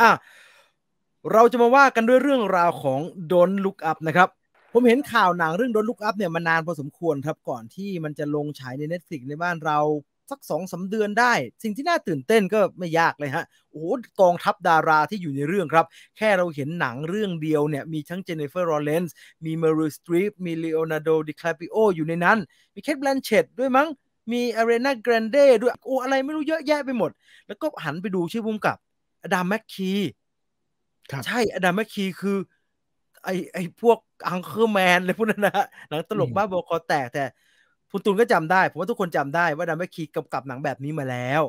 อ่ะเราจะมาว่ากันด้วยเรื่องราวของโดนลุกอัพนะครับผมเห็นข่าวหนังเรื่องโดนลุกอัพเนี่ยมานานพอสมควรครับ ก่อนที่มันจะลงฉายใน Netflix ในบ้านเรา สักสองสาเดือนได้ สิ่งที่น่าตื่นเต้นก็ไม่ยากเลยฮะโอ้โหกองทัพดาราที่อยู่ในเรื่องครับ แค่เราเห็นหนังเรื่องเดียวเนี่ยมีทั้งเจเนฟเฟอร์โรเลนซ์มีเมริลสตรีปมีเลโอนาร์โดดิคลาปิโออยู่ในนั้นมีแคทแบลนเชตด้วยมั้ง มีอารีนาแกรนเด้ด้วยโอ้อะไรไม่รู้เยอะแยะไปหมด แล้วก็หันไปดูชื่อพุ่มกับอดัมแมคคีใช่อดัมแมคคีคือ ไอไอพวกอังเคอร์แมนเลยพวกนั้นนะหนังตลกบ้าบอคอแตกแต่คุณตูนก็จำได้ ผมว่าทุกคนจำได้ว่าดัมแมคคีกำกับหนังแบบนี้มาแล้ว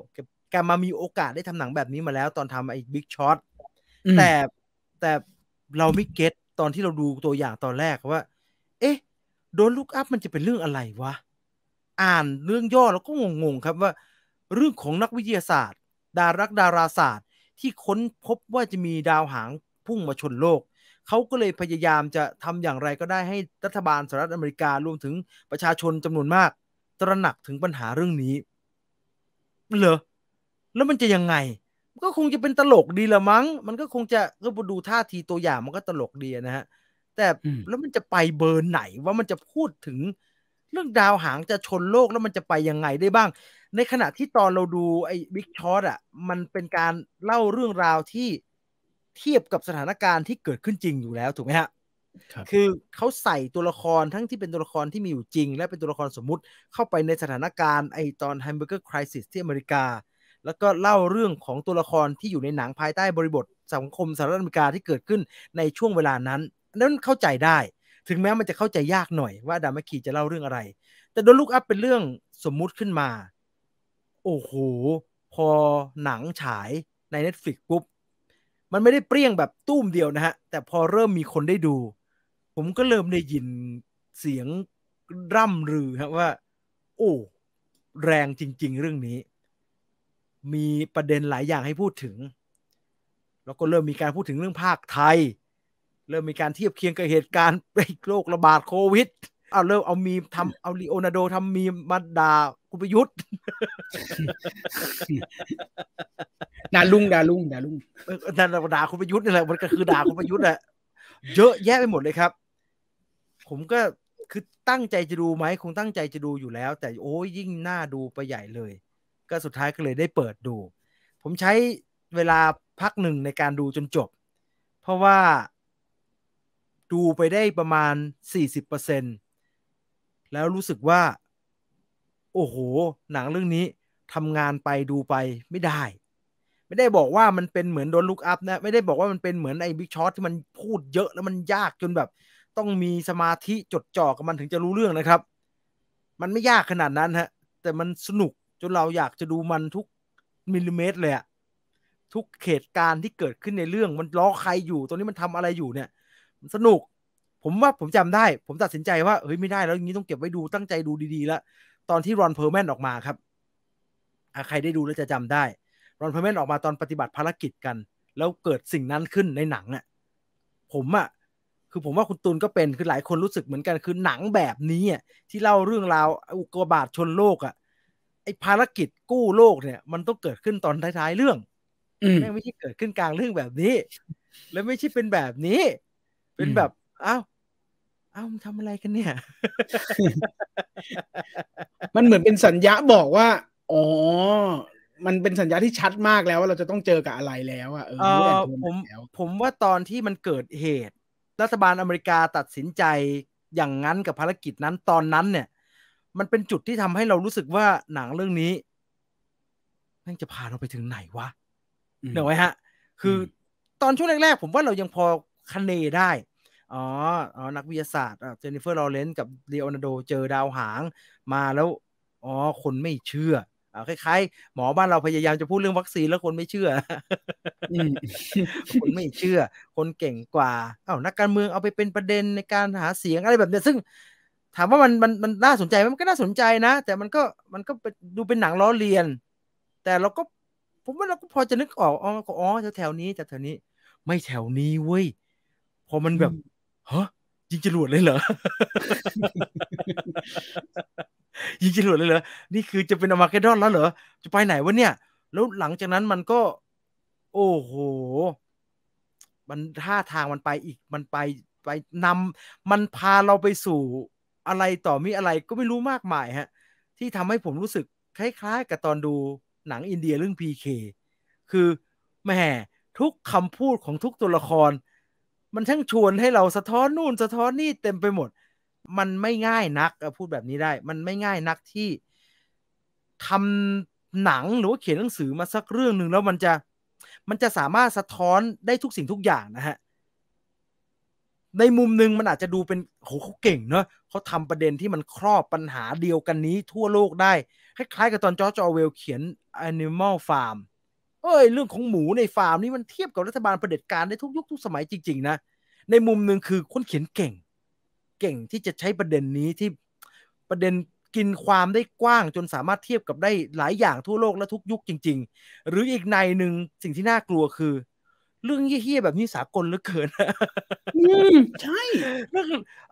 แกมามีโอกาสได้ทำหนังแบบนี้มาแล้ว ตอนทำไอ้บิ๊กช็อตแต่แต่เราไม่เก็ตตอนที่เราดูตัวอย่างตอนแรกว่า เอ๊ะ โดนลุกอัพมันจะเป็นเรื่องอะไรวะอ่านเรื่องย่อแล้วก็งงๆครับว่า เรื่องของนักวิทยาศาสตร์ดารักดาราศาสตร์ที่ค้นพบว่าจะมีดาวหางพุ่งมาชนโลก เขาก็เลยพยายามจะทำอย่างไรก็ได้ให้รัฐบาลสหรัฐอเมริการวมถึงประชาชนจำนวนมาก ตระหนักถึงปัญหาเรื่องนี้ เหรอ แล้วมันจะยังไง ก็คงจะเป็นตลกดีละมั้ง มันก็คงจะก็ดูท่าทีตัวอย่างมันก็ตลกดีนะฮะ แต่แล้วมันจะไปเบอร์ไหนว่ามันจะพูดถึงเรื่องดาวหางจะชนโลกแล้วมันจะไปยังไงได้บ้าง ในขณะที่ตอนเราดูไอ้บิ๊กช็อตอ่ะมันเป็นการเล่าเรื่องราวที่เทียบกับสถานการณ์ที่เกิดขึ้นจริงอยู่แล้วถูกไหมฮะ คือเขาใส่ตัวละครทั้งที่เป็นตัวละครที่มีอยู่จริง และเป็นตัวละครสมมุติเข้าไปในสถานการณ์ไอ้ตอนแฮมเบอร์เกอร์คริสิสที่อเมริกา แล้วก็เล่าเรื่องของตัวละครที่อยู่ในหนังภายใต้บริบทสังคมสหรัฐอเมริกาที่เกิดขึ้นในช่วงเวลานั้น นั้นเข้าใจได้ถึงแม้มันจะเข้าใจยากหน่อยว่าดามาคีจะเล่าเรื่องอะไร แต่โดนลุกอัพเป็นเรื่องสมมุติขึ้นมา โอ้โห พอหนังฉายใน Netflix ปุ๊บ มันไม่ได้เปรี้ยงแบบตุ้มเดียวนะฮะแต่พอเริ่มมีคนได้ดู ผมก็เริ่มได้ยินเสียงร่ำรือครับว่า โอ้ แรงจริงๆ เรื่องนี้ มีประเด็นหลายอย่างให้พูดถึง แล้วก็เริ่มมีการพูดถึงเรื่องภาคไทยเริ่มมีการเทียบเคียงกับเหตุการณ์โรคระบาดโควิด เอาเริ่มเอามีมทำเอาลีโอนาโดทำมีมมาด่าคุณประยุทธ์ด่าลุงด่าลุงด่าลุงด่าด่าคุณประยุทธ์นี่แหละมันก็คือด่าคุณประยุทธ์แหละเยอะแยะไปหมดเลยครับ ผมก็คือตั้งใจจะดูไหมคงตั้งใจจะดูอยู่แล้ว แต่โอ้ยิ่งน่าดูไปใหญ่เลย ก็สุดท้ายก็เลยได้เปิดดู ผมใช้เวลาพักหนึ่งในการดูจนจบ เพราะว่าดูไปได้ประมาณ 40%แล้วรู้สึกว่าโอ้โห หนังเรื่องนี้ทำงานไปดูไปไม่ได้ ไม่ได้บอกว่ามันเป็นเหมือนโดนลุกอัพนะ ไม่ได้บอกว่ามันเป็นเหมือนไอ้บิ๊กช็อตที่มันพูดเยอะแล้วมันยากจนแบบ ต้องมีสมาธิจดจ่อกับมันถึงจะรู้เรื่องนะครับ มันไม่ยากขนาดนั้นฮะแต่มันสนุกจนเราอยากจะดูมันทุกมิลลิเมตรเลยอะทุกเหตุการณ์ที่เกิดขึ้นในเรื่องมันล้อใครอยู่ ตรงนี้มันทำอะไรอยู่เนี่ยสนุกผมว่าผมจำได้ ผมตัดสินใจว่าเฮ้ยไม่ได้แล้วอย่างนี้ต้องเก็บไว้ดูตั้งใจดูดีๆละตอนที่รอนเพอร์แมนออกมาครับใครได้ดูแล้วจะจำได้ รอนเพอร์แมนออกมาตอนปฏิบัติภารกิจกัน แล้วเกิดสิ่งนั้นขึ้นในหนังอะ่ะผมอะ่ะ คือผมว่าคุณตูนก็เป็นคือหลายคนรู้สึกเหมือนกันคือหนังแบบนี้อ่ะที่เล่าเรื่องราวอุกกาบาตชนโลก อ่ะ ไอภารกิจกู้โลก เนี่ย มันต้องเกิดขึ้นตอนท้ายๆเรื่องไม่ใช่เกิดขึ้นกลางเรื่องแบบนี้ และไม่ใช่เป็นแบบนี้เป็นแบบอ้าวอ้าวมึงทำอะไรกันเนี่ยมันเหมือนเป็นสัญญาบอกว่า อ๋อ มันเป็นสัญญาที่ชัดมากแล้วว่าเราจะต้องเจอกับอะไรแล้วอ่ะเออผมผมว่าตอนที่มันเกิดเหตุ รัฐบาลอเมริกาตัดสินใจอย่างนั้นกับภารกิจนั้น ตอนนั้นเนี่ย มันเป็นจุดที่ทำให้เรารู้สึกว่าหนังเรื่องนี้นั่งจะพาเราไปถึงไหนวะเหนื่อยฮะ คือตอนช่วงแรกๆผมว่าเรายังพอคะเนได้ อ๋อ อ๋อ นักวิทยาศาสตร์เจนนิเฟอร์ ลอเรนซ์กับเลโอนาร์โดเจอดาวหางมาแล้ว อ๋อ คนไม่เชื่ออคล้ายๆ หมอบ้านเราพยายามจะพูดเรื่องวัคซีนแล้วคนไม่เชื่อ คนไม่เชื่อ คนเก่งกว่า เอ้า นักการเมืองเอาไปเป็นประเด็นในการหาเสียงอะไรแบบเนี้ยซึ่งถามว่ามันมันมันน่าสนใจ มันก็น่าสนใจนะ แต่มันก็มันก็ดูเป็นหนังล้อเลียน แต่เราก็ผมว่าเราก็พอจะนึกออก อ๋อแถวนี้แต่แถวนี้ไม่แถวนี้เว้ยพอมันแบบ ฮะยิงจรวดเลยเหรอยิงจรวดเลยเหรอ นี่คือจะเป็นอมาเกดอนแล้วเหรอ จะไปไหนวะเนี่ย แล้วหลังจากนั้นมันก็ โอ้โห มันท่าทางมันไปอีก มันไป ไปนำ มันพาเราไปสู่อะไรต่อมีอะไรก็ไม่รู้มากมายฮะ ที่ทำให้ผมรู้สึก คล้ายๆกับตอนดูหนังอินเดียเรื่องพีเค คือ แหมทุกคำพูดของทุกตัวละครมันช่างชวนให้เราสะท้อนนู่น สะท้อนนี่ เต็มไปหมด มันไม่ง่ายนักพูดแบบนี้ได้ มันไม่ง่ายนักที่ทำหนังหรือว่าเขียนหนังสือมาสักเรื่องหนึ่งแล้วมันจะมันจะสามารถสะท้อนได้ทุกสิ่งทุกอย่างนะฮะ ในมุมหนึ่งมันอาจจะดูเป็นโหเขาเก่งเนาะเขาทำประเด็นที่มันครอบปัญหาเดียวกันนี้ ทั่วโลกได้ คล้าย ๆ กับตอนจอร์จอเวลเขียน Animal Farm เอ้ยเรื่องของหมูในฟาร์มนี่มันเทียบกับรัฐบาลเผด็จการได้ทุกยุคทุกสมัยจริงๆนะในมุมหนึ่งคือคนเขียนเก่ง เก่งที่จะใช้ประเด็นนี้ที่ประเด็นกินความได้กว้างจนสามารถเทียบกับได้หลายอย่างทั่วโลกและทุกยุคจริง ๆ หรืออีกในหนึ่งสิ่งที่น่ากลัวคือเรื่องเฮี้ยแบบนี้สากลเหลือเกินใช่ใช่เรือ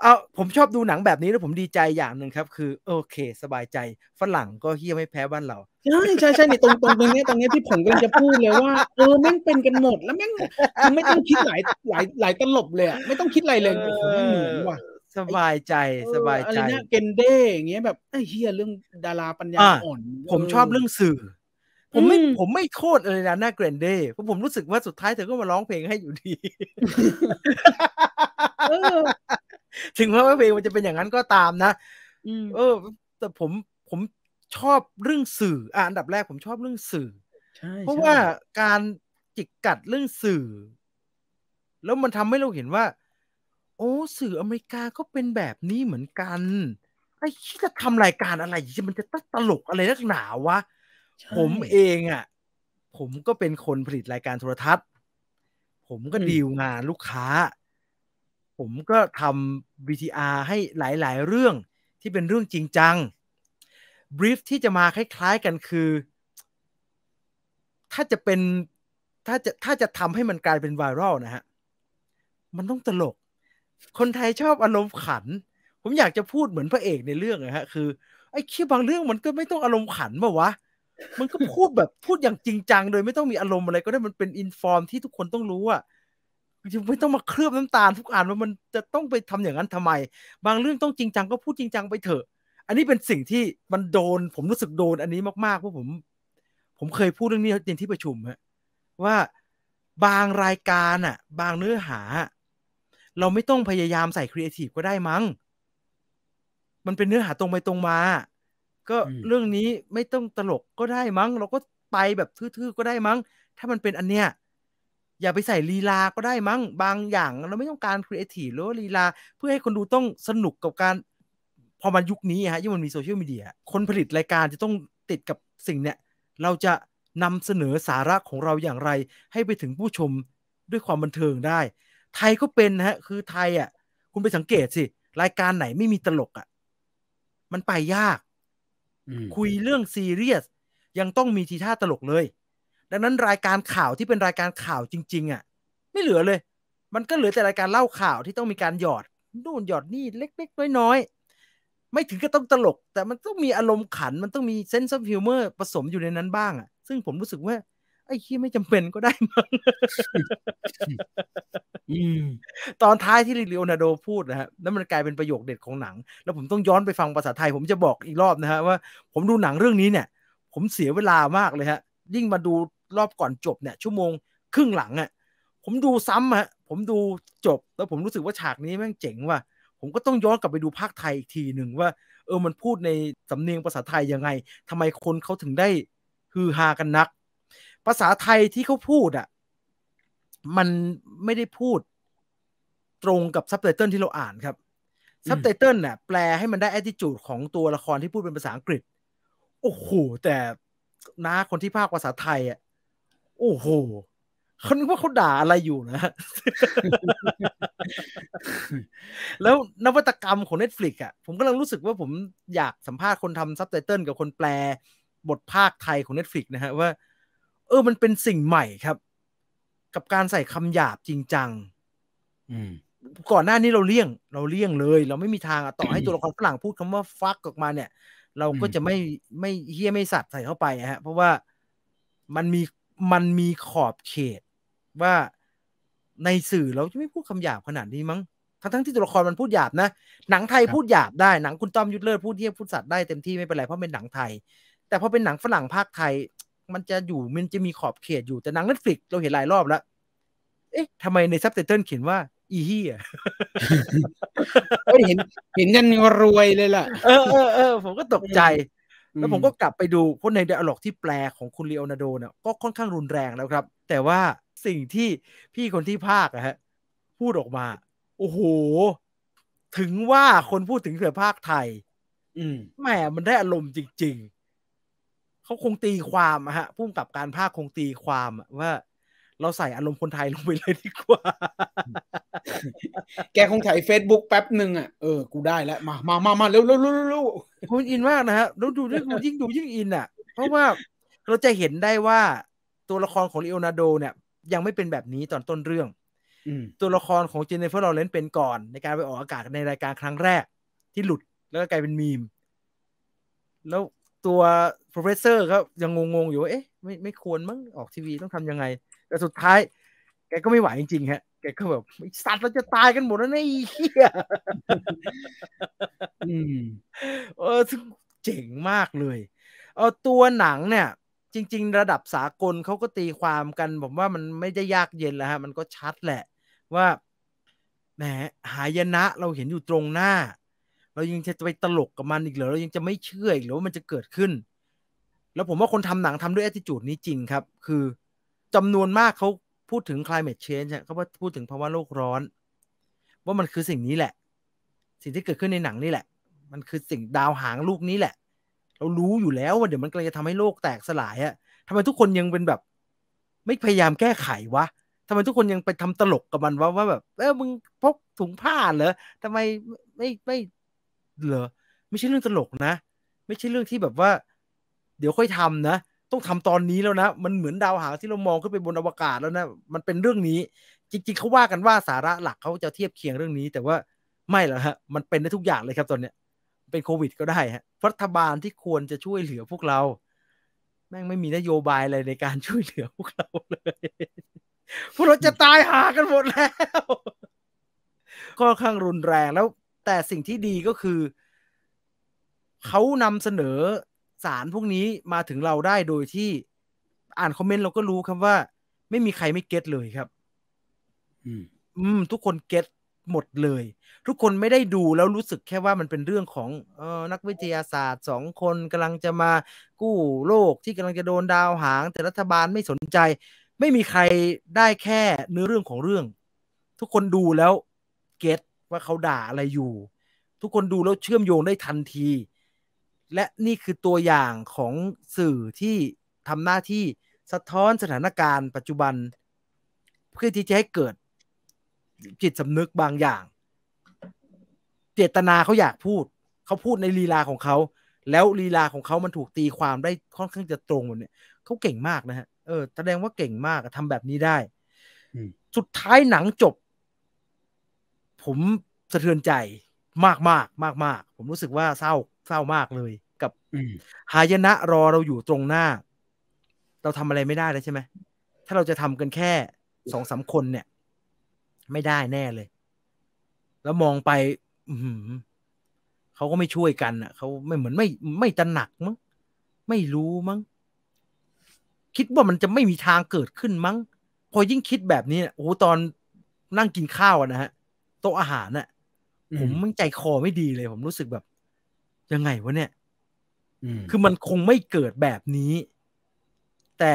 เอาผมชอบดูหนังแบบนี้แล้วผมดีใจอย่างหนึ่งครับ คือ โอเคสบายใจฝรั่งก็เฮี้ยไม่แพ้บ้านเราใช่ใช่ใช่นี่ตรงตรงตรงนี้ตรงนี้ที่ผมกำลังจะพูดเลยว่าเออแม่งเป็นกันหมดแล้วแม่งไม่ต้องคิดหลายหลายหลายตลบเลยไม่ต้องคิดอะไรเลยผมเหมือนว่ะสบายใจสบายใจอะไรนยเกนเด้อย่างเงี้ยแบบเฮี้ยเรื่องดาราปัญญาอ่อนผมชอบเรื่องสื่อผมไม่ผมไม่โตรเลยนะหน้าเกรนเดย์เพราะผมรู้สึกว่าสุดท้ายเธอก็มาร้องเพลงให้อยู่ดีถึงแม้ว่าเพลงมันจะเป็นอย่างนั้นก็ตามนะเออ แต่ผมผมชอบเรื่องสื่ออ่ันดับแรก ผมชอบเรื่องสื่อเพราะว่าการจิกกัดเรื่องสื่อ แล้วมันทำให้เราเห็นว่า โอ้ สื่ออเมริกาก็เป็นแบบนี้เหมือนกันไอ้ที่จะทำรายการอะไรมันจะตลกอะไรนักหนาวะผมเองอ่ะผมก็เป็นคนผลิตรายการโทรทัศน์ ผมก็ดีลงานลูกค้า ผมก็ทำ VTR ให้หลายๆเรื่องที่เป็นเรื่องจริงจังบรีฟที่จะมาคล้ายๆกันคือ ถ้าจะเป็นถ้าจะถ้าจะทำให้มันกลายเป็นไวรัลนะฮะ มันต้องตลก คนไทยชอบอารมณ์ขัน ผมอยากจะพูดเหมือนพระเอกในเรื่องนะฮะคือไอ้คียบางเรื่องมันก็ไม่ต้องอารมณ์ขันป่าวะมันก็พูดแบบพูดอย่างจริงจังโดยไม่ต้องมีอารมณ์อะไรก็ได้มันเป็นอินฟอร์มที่ทุกคนต้องรู้อะไม่ต้องมาเคลือบน้ำตาลทุกอ่านว่ามันจะต้องไปทำอย่างนั้นทำไม บางเรื่องต้องจริงจัง ก็พูดจริงจังไปเถอะ อันนี้เป็นสิ่งที่มันโดน ผมรู้สึกโดนอันนี้มากๆเพราะผม ผมเคยพูดเรื่องนี้ในที่ประชุมฮะว่าบางรายการอ่ะ บางเนื้อหา เราไม่ต้องพยายามใส่ครีเอทีฟก็ได้มั้งมันเป็นเนื้อหาตรงไปตรงมาก็เรื่องนี้ไม่ต้องตลกก็ได้มั้ง เราก็ไปแบบทื่อๆก็ได้มั้ง ถ้ามันเป็นอันเนี้ยอย่าไปใส่ลีลาก็ได้มั้ง บางอย่างเราไม่ต้องการครีเอทีฟหรือวลีลา เพื่อให้คนดูต้องสนุกกับการ พอมันยุคนี้ฮะยิ่งมันมีโซเชียลมีเดียคนผลิตรายการจะต้องติดกับสิ่งเนี้ยเราจะนำเสนอสาระของเราอย่างไร ให้ไปถึงผู้ชมด้วยความบันเทิงได้ ไทยก็เป็นนะฮะคือไทยอ่ะคุณไปสังเกตสิ รายการไหนไม่มีตลกอ่ะมันไปยากคุยเรื่องซีเรียสยังต้องมีทีท่าตลกเลย ดังนั้นรายการข่าวที่เป็นรายการข่าวจริงๆอะ่ะไม่เหลือเลย มันก็เหลือแต่รายการเล่าข่าวที่ต้องมีการหยอดนู่นหยอดนี่เล็กๆน้อยๆไม่ถึงก็ต้องตลก แต่มันต้องมีอารมณ์ขัน มันต้องมีเซนส์ฟฮิวเมอร์ผสมอยู่ในนั้นบ้างอะ่ะซึ่งผมรู้สึกว่าไอ้ขี้ไม่จำเป็นก็ได้มั้งตอนท้ายที่ลิลิโอนาโดพูดนะฮะ แล้วมันกลายเป็นประโยคเด็ดของหนัง แล้วผมต้องย้อนไปฟังภาษาไทย ผมจะบอกอีกรอบนะฮะว่า ผมดูหนังเรื่องนี้เนี่ย ผมเสียเวลามากเลยฮะ ยิ่งมาดูรอบก่อนจบเนี่ย ชั่วโมงครึ่งหลังอะ่ะ ผมดูซ้ำฮะ ผมดูจบ แล้วผมรู้สึกว่าฉากนี้แม่งเจ๋งว่ะ ผมก็ต้องย้อนกลับไปดูภาคไทยอีกทีหนึ่งว่า เออมันพูดในสำเนียงภาษาไทยยังไง ทำไมคนเขาถึงได้ฮือฮากันนักภาษาไทยที่เขาพูดอะ่ะ มันไม่ได้พูด ตรงกับซับไตเติลที่เราอ่านครับซับไตเติลเนี่ยแปลให้มันได้แอติจูดของตัวละครที่พูดเป็นภาษาอังกฤษ โอ้โหแต่น้าคนที่ภาคภาษาไทยอ่ะโอ้โหเขาคิดว่าเขาด่าอะไรอยู่นะแล้วนวัตกรรมของ Netflix อ่ะผมกำลังรู้สึกว่าผมอยากสัมภาษณ์คนทำซับไตเติลกับคนแปลบทภาคไทยของ Netflix นะฮะว่าเออมันเป็นสิ่งใหม่ครับ กับการใส่คำหยาบจริงจังก่อนหน้านี้เราเลี่ยง เราเลี่ยงเลย เราไม่มีทางอะต่อให้ตัวละครฝรั่งพูดคำว่าฟักออกมาเนี่ย เราก็จะไม่ไม่เฮี้ยไม่สัตว์ใส่เข้าไป ฮะ เพราะว่ามันมีมันมีขอบเขต ว่าในสื่อเราจะไม่พูดคำหยาบขนาดนี้ มั้งทั้งทั้งที่ตัวละครมันพูดหยาบนะหนังไทยพูดหยาบได้หนังคุณต้อมยุทธเลิศพูดเทียบพูดสัตว์ได้เต็มที่ไม่เป็นไรเพราะเป็นหนังไทยแต่พอเป็นหนังฝรั่งภาคไทยมันจะอยู่มันจะมีขอบเขตอยู่ แต่นังเล่นฟลิกเราเห็นหลายรอบแล้ว เอ๊ะทำไมในซับไตเติลเขียนว่า อีฮีะเห็น เห็นกันรวยเลยล่ะเออเออ ผมก็ตกใจ แล้วผมก็กลับไปดูพะในเดอะล็อกที่แปลของคุณเลโอนาโดเนี่ยก็ค่อนข้างรุนแรงแล้วครับ แต่ว่าสิ่งที่พี่คนที่ภาคอะฮะ พูดออกมา โอ้โห ถึงว่าคนพูดถึงเสือภาคไทย อืมแหมมันได้อารมณ์จริงๆเขาคงตีความฮะพุ่มกับการภาคคงตีความว่า เราใส่อารมณ์คนไทยลงไปเลยดีกว่า แกคงถ่ายเฟซบุ๊กแป๊บหนึ่งอ่ะเออ กูได้แล้ว มามามามาเร็วเร็วเร็วเรคุณอินมากนะฮะดูดูยยิ่งดู ยิ่งอินอ่ะเพราะว่าเราจะเห็นได้ว่า ตัวละครของเีโอนาโด เนี่ยยังไม่เป็นแบบนี้ตอนต้นเรื่องตัวละครของเจเนฟเฟอร์ลอเรนซ์เป็นก่อน ในการไปออกอากาศในรายการครั้งแรก ที่หลุดแล้วก็กลายเป็นมีม แล้วตัว professor ก็ยังงงๆ อยู่ เอ๊ะ ไม่ไม่ควรมั้ง ออกทีวีต้องทำยังไง แต่สุดท้าย แกก็ไม่ไหวจริงๆ ฮะแกก็แบบ สัตว์เราจะตายกันหมดแล้วนี่เฮียเออเจ๋งมากเลย เออตัวหนังเนี่ย จริง ๆ ระดับสากลเขาก็ตีความกันผมว่ามันไม่ได้ยากเย็นแล้วฮะ มันก็ชัดแหละ ว่าแหมหายนะเราเห็นอยู่ตรงหน้าเรายังจะไปตลกกับมันอีกเหรอเรายังจะไม่เชื่ออีกเหรอว่ามันจะเกิดขึ้น แล้วผมว่าคนทำหนังทำด้วยแอติจูดนี้จริงครับ คือจำนวนมากเขาพูดถึง climate change เขาพูดถึงภาวะโลกร้อน ว่ามันคือสิ่งนี้แหละ สิ่งที่เกิดขึ้นในหนังนี่แหละ มันคือสิ่งดาวหางลูกนี้แหละ เรารู้อยู่แล้วว่าเดี๋ยวมันกำลังจะทำให้โลกแตกสลายอะทำไมทุกคนยังเป็นแบบ ไม่พยายามแก้ไขวะทำไมทุกคนยังไปทำตลกกับมันวะว่าแบบเออมึงพกถุงผ้าเหรอทำไมไม่ไม่เหรอไม่ใช่เรื่องตลกนะไม่ใช่เรื่องที่แบบว่า เดี๋ยวค่อยทำนะต้องทำตอนนี้แล้วนะมันเหมือนดาวหางที่เรามองขึ้นไปบนอวกาศแล้วนะมันเป็นเรื่องนี้ จริงๆเขาว่ากันว่าสาระหลักเขาจะเทียบเคียงเรื่องนี้ แต่ว่าไม่หรอกฮะ มันเป็นได้ทุกอย่างเลยครับตอนเนี้ยเป็นโควิดก็ได้ฮะรัฐบาลที่ควรจะช่วยเหลือพวกเราแม่งไม่มีนโยบายอะไรในการช่วยเหลือพวกเราเลยพวกเราจะตายหากันหมดแล้วค่อนข้างรุนแรงแล้วแต่สิ่งที่ดีก็คือ เขานำเสนอสารพวกนี้มาถึงเราได้โดยที่ อ่านคอมเมนต์เราก็รู้ครับว่า ไม่มีใครไม่เก็ตเลยครับอืม ทุกคนเก็ตหมดเลย ทุกคนไม่ได้ดูแล้วรู้สึกแค่ว่ามันเป็นเรื่องของออนักวิทยาศาสตร์ สองคนกำลังจะมากู้โลกที่กำลังจะโดนดาวหาง แต่รัฐบาลไม่สนใจ ไม่มีใครได้แค่เนื้อเรื่องของเรื่อง ทุกคนดูแล้วเก็ตว่าเขาด่าอะไรอยู่ ทุกคนดูแล้วเชื่อมโยงได้ทันที และนี่คือตัวอย่างของสื่อที่ทำหน้าที่สะท้อนสถานการณ์ ปัจจุบันเพื่อที่จะให้เกิดจิตสำนึกบางอย่างเจตนาเขาอยากพูดเขาพูดในลีลาของเขาแล้วลีลาของเขา มันถูกตีความได้ค่อนข้างจะตรงหมนเนี่ยเขาเก่งมากนะฮะเออ แสดงว่าเก่งมากทำแบบนี้ได้สุดท้ายหนังจบผมสะเทือนใจมากมากมากมากผมรู้สึกว่าเศร้าเศร้ามากเลย กับหายนะรอเราอยู่ตรงหน้า เราทำอะไรไม่ได้เลยใช่ไหม ถ้าเราจะทำกันแค่สองสาคนเนี่ย ไม่ได้แน่เลย แล้วมองไป เขาก็ไม่ช่วยกันอ่ะ เขาไม่เหมือนไม่ไม่ตระหนักมั้ง ไม่รู้มั้ง คิดว่ามันจะไม่มีทางเกิดขึ้นมั้ง พอยิ่งคิดแบบนี้โอ้ตอนนั่งกินข้าวนะฮะโต๊ะอาหารน่ะผมมันใจคอไม่ดีเลย ผมรู้สึกแบบ ยังไงวะเนี่ยคือมันคงไม่เกิดแบบนี้ แต่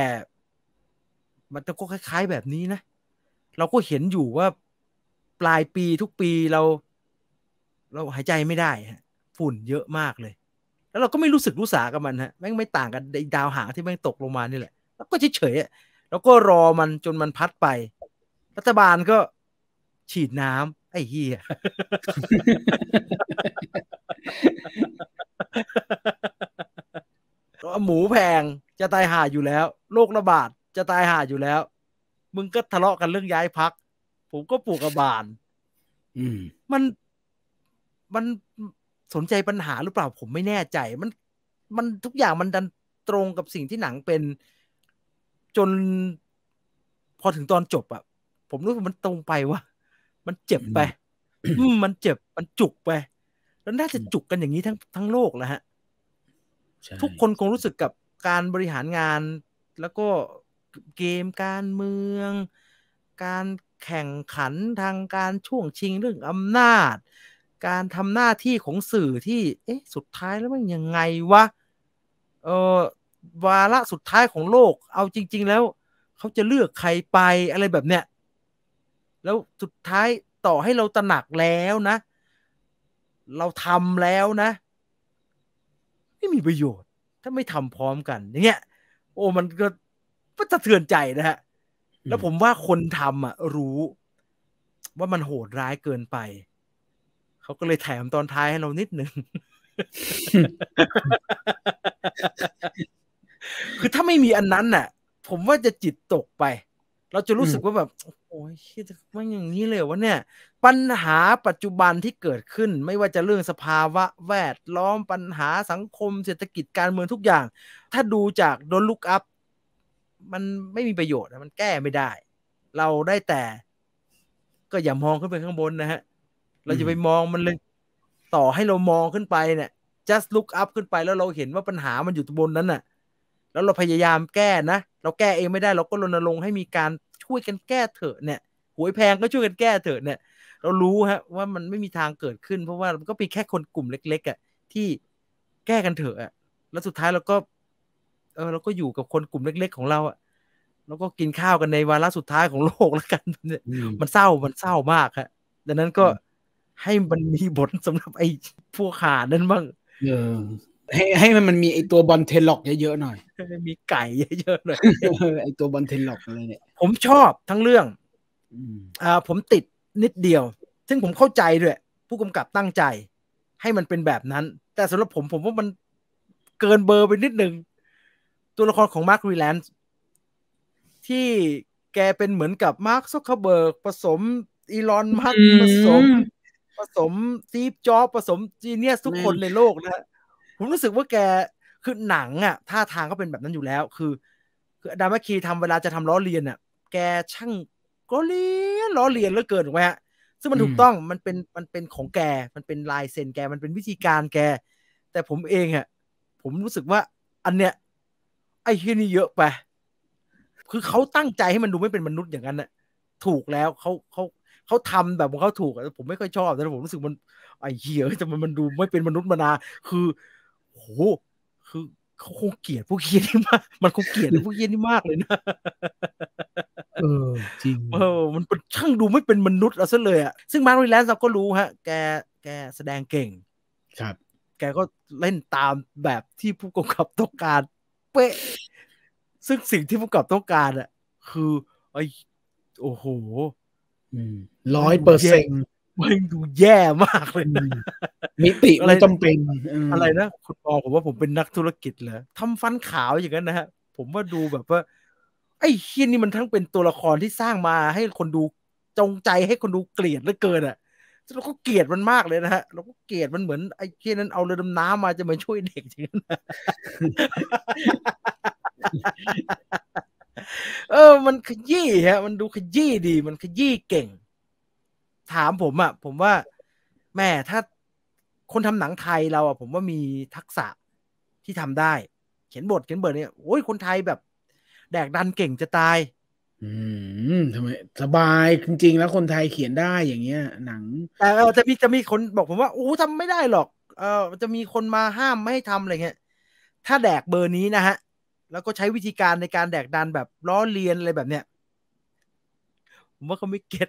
มันก็คล้ายๆแบบนี้นะ เราก็เห็นอยู่ว่าปลายปีทุกปีเรา เราหายใจไม่ได้ฝุ่นเยอะมากเลย แล้วเราก็ไม่รู้สึกรู้สากับมันฮะแม่งไม่ต่างกันดาวหางที่แม่งตกลงมานี่แหละแล้ว ก็เฉยๆแล้วก็รอมันจนมันพัดไปรัฐบาลก็ฉีดน้ำไอ้เฮีย หมูแพงจะตายห่าอยู่แล้วโรคระบาดจะตายห่าอยู่แล้ว มึงก็ทะเลาะกันเรื่องย้ายพัก ผมก็ปลูกกระบาลมันมันสนใจปัญหาหรือเปล่า ผมไม่แน่ใจ มัน มันทุกอย่างมันดันตรงกับสิ่งที่หนังเป็นจนพอถึงตอนจบอะผมรู้สึกมันตรงไปว่ามันเจ็บไป มันเจ็บ มันจุกไป แล้วน่าจะจุกกันอย่างนี้ทั้งทั้งโลกแล้วฮะทุกคนคงรู้สึกกับการบริหารงาน แล้วก็เกมการเมือง การแข่งขันทางการช่วงชิงเรื่องอำนาจ การทำหน้าที่ของสื่อที่ เอ๊ะ สุดท้ายแล้วมันยังไงวะ เออวาระสุดท้ายของโลก เอาจริง ๆ แล้วเขาจะเลือกใครไปอะไรแบบเนี้ยแล้วสุดท้ายต่อให้เราตระหนักแล้วนะ เราทำแล้วนะ ไม่มีประโยชน์ ถ้าไม่ทำพร้อมกันอย่างเงี้ย โอ้มันก็มันสะเทือนใจนะฮะ แล้วผมว่าคนทำอ่ะรู้ ว่ามันโหดร้ายเกินไป เขาก็เลยแถมตอนท้ายให้เรานิดหนึ่งคือถ้าไม่มีอันนั้นน่ะผมว่าจะจิตตกไปเราจะรู้สึกว่าแบบ โอ้ยคิดมันอย่างนี้เลยวะเนี่ย ปัญหาปัจจุบันที่เกิดขึ้นไม่ว่าจะเรื่องสภาวะแวด ล้อมปัญหาสังคมเศรษฐกิจการเมืองทุกอย่าง ถ้าดูจากโดนลุกอัพ มันไม่มีประโยชน์ มันแก้ไม่ได้ เราได้แต่ก็อย่ามองขึ้นไปข้างบนนะฮะ เราจะไปมองมันเลย ต่อให้เรามองขึ้นไปเนี่ย just look up ขึ้นไปแล้วเราเห็นว่าปัญหามันอยู่บนนั้นน่ะแล้วเราพยายามแก้นะ เราแก้เองไม่ได้เราก็รณรงค์ให้มีการช่วยกันแก้เถอะเนี่ย หวยแพงก็ช่วยกันแก้เถอะเนี่ย เรารู้ฮะว่ามันไม่มีทางเกิดขึ้นเพราะว่ามันก็เป็นแค่คนกลุ่มเล็ก ๆอะ่ะที่แก้กันเถอะอะแล้วสุดท้ายเราก็เออเราก็อยู่กับคนกลุ่มเล็กๆ ของเรา อ่ะแล้วก็กินข้าวกันในวาระสุดท้ายของโลกแล้วกัน เนี่ยมันเศร้ามันเศร้ามากฮะดังนั้นก็ให้มันมีบทสำหรับไอ้ พวกขานั้นบ้างให้ให้มันมันมีไอตัวบอลเทนล็อกเยอะๆหน่อย มีไก่เยอะๆหน่อยไอตัวบอลเทนล็อกอะไรเนี่ย ผมชอบทั้งเรื่อง อ่า ผมติดนิดเดียว ซึ่งผมเข้าใจด้วย ผู้กำกับตั้งใจ ให้มันเป็นแบบนั้น แต่สำหรับผมผมว่ามันเกินเบอร์ไปนิดหนึ่งตัวละครของมาร์ครีแลนซ์ที่แกเป็นเหมือนกับมาร์คซอกเคเบิร์กผสม อีลอนมัสผสมผสมซีฟจ็อบผสมจีเนียสทุกคนในโลกนะผมรู้สึกว่าแกคือหนังอ่ะท่าทางก็เป็นแบบนั้นอยู่แล้ว คือคือดามาคีทำเวลาจะทำล้อเลียนอ่ะ แกช่างก็เลียนล้อเลียนแล้วเกินกไหมฮะซึ่งมันถูกต้องมันเป็นมันเป็นของแกมันเป็นลายเซ็นแกมันเป็นวิธีการแกแต่ผมเองอ่ะ ผมรู้สึกว่า อันเนี้ย ไอ้เฮียนี่เยอะไปคือเขาตั้งใจให้มันดูไม่เป็นมนุษย์อย่างนั้นน่ะ ถูกแล้วเขาเขาเขาทำแบบของเขาถูกแต่ผมไม่ค่อยชอบแต่ผมรู้สึกมันไอ้เหี้ยแต่มันมันดูไม่เป็นมนุษย์มานาคือโหคือเขาคงเกลียดผู้เขียนี่มาก มันคงเกลียดผู้เขียนี่มากเลยนะ เออ จริงเออ มันเป็นช่างดูไม่เป็นมนุษย์เอาซะเลยอะซึ่งมาร์วิลแลนซ์เราก็รู้ฮะ แก แกแสดงเก่ง ครับ แกก็เล่นตามแบบที่ผู้กำกับต้องการ เป๊ะ ซึ่งสิ่งที่ผู้กำกับต้องการอะคือไอ้โอ้โหร้อยเปอร์เซ็นต์มึงดูแย่มากเลยนะมิติไม่จำเป็นอะไรนะคุณปอผมว่าผมเป็นนักธุรกิจเหรอ ทำฟันขาวอย่างนั้นนะฮะ ผมว่าดูแบบว่าไอ้เฮียนี่มันทั้งเป็นตัวละครที่สร้างมาให้คนดูจงใจให้คนดูเกลียดเหลือเกินอ่ะเราก็เกลียดมันมากเลยนะฮะเราก็เกลียดมันเหมือนไอ้เฮียนั้นเอาเรือดำน้ำมาจะมาช่วยเด็กอย่างนั้น เออ มันขยี้ฮะ มันดูขยี้ดี มันขยี้เก่งถามผมอะผมว่า แม่ถ้าคนทำหนังไทยเราอะผมว่ามีทักษะที่ทำได้ เขียนบทเขียนเบอร์เนี่ยโอ้ยคนไทยแบบแดกดันเก่งจะตาย อืมทำไมสบายจริงๆแล้วคนไทยเขียนได้อย่างเงี้ย หนังแต่จะมีจะมีคนบอกผมว่า โอ้ทำไม่ได้หรอกเออจะมีคนมาห้ามไม่ให้ทำอะไรเงี้ยถ้าแดกเบอร์นี้นะฮะ แล้วก็ใช้วิธีการในการแดกดันแบบล้อเลียนอะไรแบบเนี้ยผมว่าเขาไม่เก็ต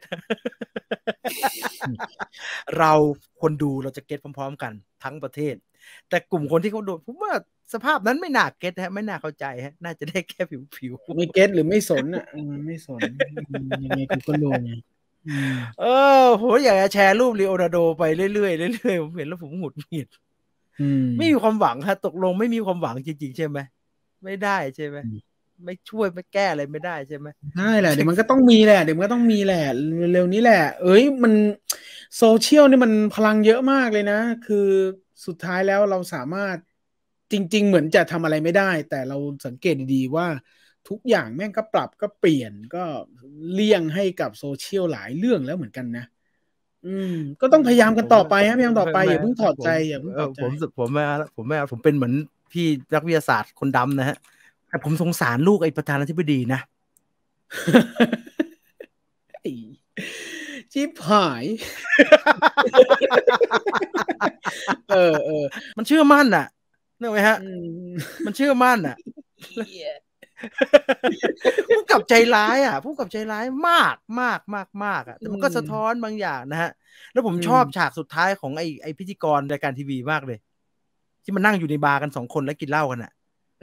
เราคนดูเราจะเก็ตพร้อมๆกันทั้งประเทศ แต่กลุ่มคนที่เขาโดนผมว่าสภาพนั้นไม่น่าเก็ตฮะ ไม่น่าเข้าใจฮะ น่าจะได้แค่ผิวผิวไม่เก็ตหรือไม่สนอ่ะไม่สนยังไงกูก็โดนไงเออผมอยากจะแชร์รูปลีโอนาโดไปเรื่อยๆเรื่อยๆผมเห็นแล้วผมหงุดหงิดไม่มีความหวังฮะ ตกลงไม่มีความหวังจริงๆใช่ไหมไม่ได้ใช่ไหมไม่ช่วยไม่แก้อะไรไม่ได้ใช่ไหมใช่แหละเดี๋ยวมันก็ต้องมีแหละเดี๋ยวมันก็ต้องมีแหละ เร็วนี้แหละ เอ้ยมันโซเชียลนี่มันพลังเยอะมากเลยนะ คือสุดท้ายแล้วเราสามารถจริงๆเหมือนจะทำอะไรไม่ได้ แต่เราสังเกตดีๆว่าทุกอย่างแม่งก็ปรับก็เปลี่ยนก็เลี่ยงให้กับโซเชียลหลายเรื่องแล้วเหมือนกันนะ อืม ก็ต้องพยายามกันต่อไปฮะพยายามต่อไปอย่าเพิ่งถอดใจอย่าเพิ่งถอดใจผมผมไม่ผมไม่ผมเป็นเหมือนพี่นักวิทยาศาสตร์คนดำนะฮะแต่ผมสงสารลูกไอ้ประธานาธิบดีนะชิบหายเออเออ มันเชื่อมั่นน่ะนึกไหมฮะ มันเชื่อมั่นน่ะผู้กับใจร้าย อ่ะ ผู้กับใจร้ายมากมากมากมากอ่ะ แต่มันก็สะท้อนบางอย่างนะฮะ แล้วผมชอบฉากสุดท้ายของไอ้ไอ้พิธีกรรายการทีวีมากเลย ที่มันนั่งอยู่ในบาร์กันสองคนแล้วกินเหล้ากันอ่ะ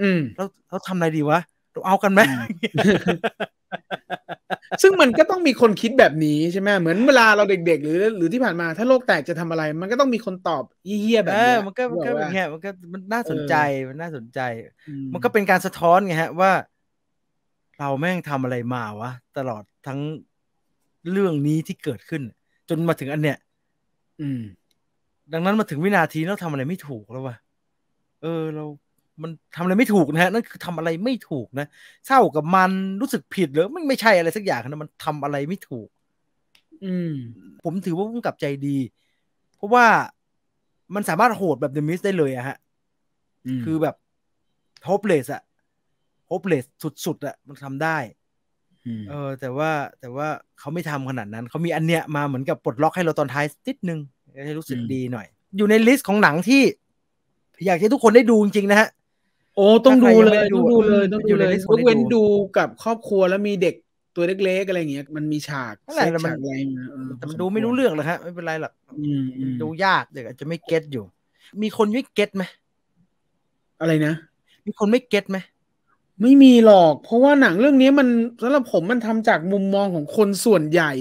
อืมแล้วเราทำอะไรดีวะเราเอากันไหมซึ่งมันก็ต้องมีคนคิดแบบนี้ใช่ไหมเหมือนเวลาเราเด็กๆหรือหรือที่ผ่านมา ถ้าโลกแตกจะทำอะไร มันก็ต้องมีคนตอบเยี่ยแบบนี้มันก็มันก็แบบนี้มันก็มันน่าสนใจมันน่าสนใจ มันก็เป็นการสะท้อนไงฮะว่าเราแม่งทำอะไรมาวะตลอดทั้งเรื่องนี้ที่เกิดขึ้น จนมาถึงอันเนี้ยอืม ดังนั้นมาถึงวินาทีเราทำอะไรไม่ถูกแล้ววะเออเรามันทำอะไรไม่ถูกนะฮะ นั่นคือทำอะไรไม่ถูกนะเศร้ากับมันรู้สึกผิดหรือไม่ไม่ใช่อะไรสักอย่างนะมันทำอะไรไม่ถูก อืมผมถือว่าพุ่งกับใจดี เพราะว่ามันสามารถโหดแบบเดมิสได้เลยอะฮะคือแบบโฮปเลสอะโฮปเลสสุดๆอะมันทำได้เออ แต่ว่าแต่ว่าเขาไม่ทำขนาดนั้น เขามีอันเนี้ยมาเหมือนกับปลดล็อกให้เราตอนท้ายนิดนึง ให้รู้สึกดีหน่อย อยู่ในลิสต์ของหนังที่อยากให้ทุกคนได้ดูจริงๆนะฮะโอ้ต้องดูเลย ต้องดูเลยต้องดูเลยเว้นดูกับครอบครัวแล้วมีเด็กตัวเล็กๆอะไรเงี้ย มันมีฉากอะไรฉากอะไรแต่มันดูไม่รู้เรื่องหรอกฮะไม่เป็นไรหรอกดูยากเด็กอาจจะไม่เก็ตอยู่ มีคนไม่เก็ตไหมอะไรนะ มีคนไม่เก็ตไหมไม่มีหรอก เพราะว่าหนังเรื่องนี้มันสำหรับผมมันทำจากมุมมองของคนส่วนใหญ่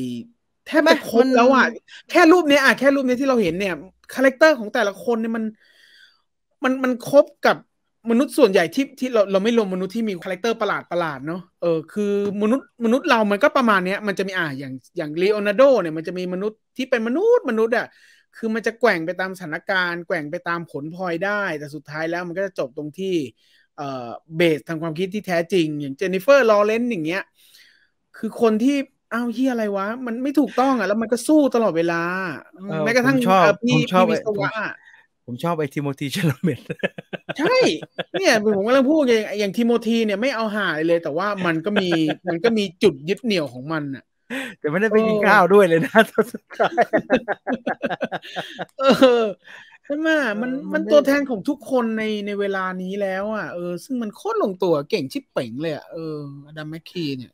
แทบจะครบแล้วอ่ะแค่รูปนี้อ่ะแค่รูปนี้ที่เราเห็นเนี่ยคาแรคเตอร์ของแต่ละคนเนี่ยมันมันมันครบกับมนุษย์ส่วนใหญ่ที่ที่เราเราไม่ลงมนุษย์ที่มีคาแรคเตอร์ประหลาดประหลาดเนาะเออคือมนุษย์มนุษย์เรามันก็ประมาณเนี้ยมันจะมีอ่าอย่างอย่างเลโอนาร์โดเนี่ยมันจะมีมนุษย์ที่เป็นมนุษย์ มนุษย์อ่ะคือมันจะแกว่งไปตามสถานการณ์แกว่งไปตามผลพลอยได้ แต่สุดท้ายแล้วมันก็จะจบตรงที่ เอ่อเบสทางความคิดที่แท้จริง อย่างเจนนิเฟอร์ลอเรนส์อย่างเงี้ยคือคนที่อ้าวเฮียอะไรวะมันไม่ถูกต้องอ่ะแล้ว มันก็สู้ตลอดเวลา แม้กระทั่งพี่พี่วิศวะผมชอบไอ้ทิโมธีเชลเมตใช่ เนี่ยผมกำลังพูดอย่างอย่างทิโมธีเนี่ยไม่เอาหายเลยแต่ว่ามันก็มี มันก็มีจุดยึดเหนี่ยวของมันอะแต่ไม่ได้ไปกินข้าวด้วยเลยนะตศกสุดท้ายเออใช่ไหมมันมันตัวแทนของทุกคนในในเวลานี้แล้ว อ่ะเออ ซึ่งมันโคตรลงตัวเก่งชิบเป๋งเลยอ่ะเอออดัมแมคคีเนี่ย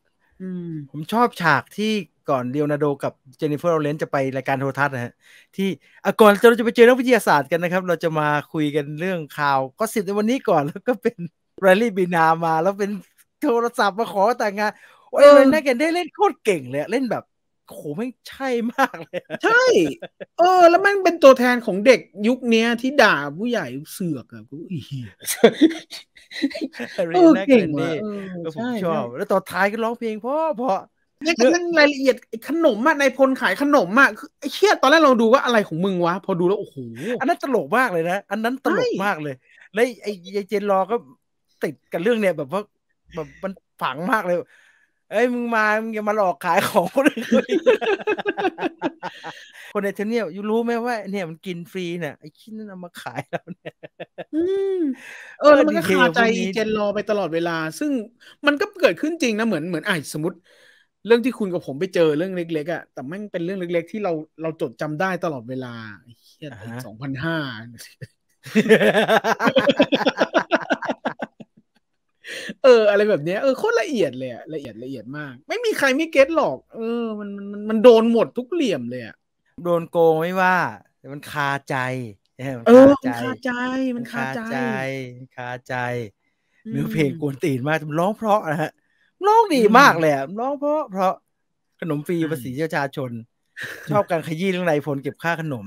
ผมชอบฉากที่ก่อนเดียวนาโดกับเจนนิเฟอร์โรเลนจะไปรายการโทรทัศน์นะฮะที่ก่อนเราจะไปเจอนรก่วิทยาศาสตร์กันนะครับ เราจะมาคุยกันเรื่องข่าว ก็สิบในวันนี้ก่อนแล้วก็เป็นไรลี่บีนามาแล้วเป็นโทรศัพท์มาขอแต่งงาน โอ้ยเลน่าแกนได้เล่นโคตรเก่งเลยเล่นแบบโหไม่ใช่มากเลย ใช่ เออ แล้วมันเป็นตัวแทนของเด็กยุคนี้ที่ด่าผู้ใหญ่เสือกอะกูอีเออเก่งเลยก็ผมชอบ แล้วตอนท้ายก็ร้องเพลงพ่อพ่อเนี่คือรายละเอียดขนมอะในพลขายขนมอะคือไอ้เชี่ยตอนแรกเราดูว่าอะไรของมึงวะพอดูแล้วโอ้โหอันนั้นตลกมากเลยนะอันนั้นตลกมากเลยแล้วไอ้ยยาเจนรอก็ติดกับเรื่องเนี้ยแบบว่าแบบมันฝังมากเลยเอ้ยมึงมา มึงอย่ามาหลอกขายของคนอื่นคนในเทเนี่ยยูรู้ไหมว่าเนี่ยมันกินฟรีเนี่ยไอ้ขี้นั่นเอามาขายแล้วเนี่ยเออ มันก็คาใจเจนรอไปตลอดเวลา ซึ่งมันก็เกิดขึ้นจริงนะ เหมือนเหมือนไอ้สมมติ เรื่องที่คุณกับผมไปเจอเรื่องเล็ก ๆอ่ะ แต่แม่งเป็นเรื่องเล็กๆ ที่เราเราจดจำได้ตลอดเวลา เฮียสองพันห้าเออ อะไรแบบเนี้ยเออโคตรละเอียดเลยอะละเอียดละเอียดมาก ไม่มีใครไม่เก็ตหรอก เออมันมันมันโดนหมดทุกเหลี่ยมเลยอะโดนโกงไม่ว่า แต่มันคาใจ เออมันคาใจมันคาใจคาใจเนื้อเพลงกวนตีนมากมันร้องเพราะนะฮะร้องดีมากเลยะร้องเพราะเพราะขนมฟรีภาษีประชาชนชอบการขยี้เรื่องไรพลเก็บค่าขนม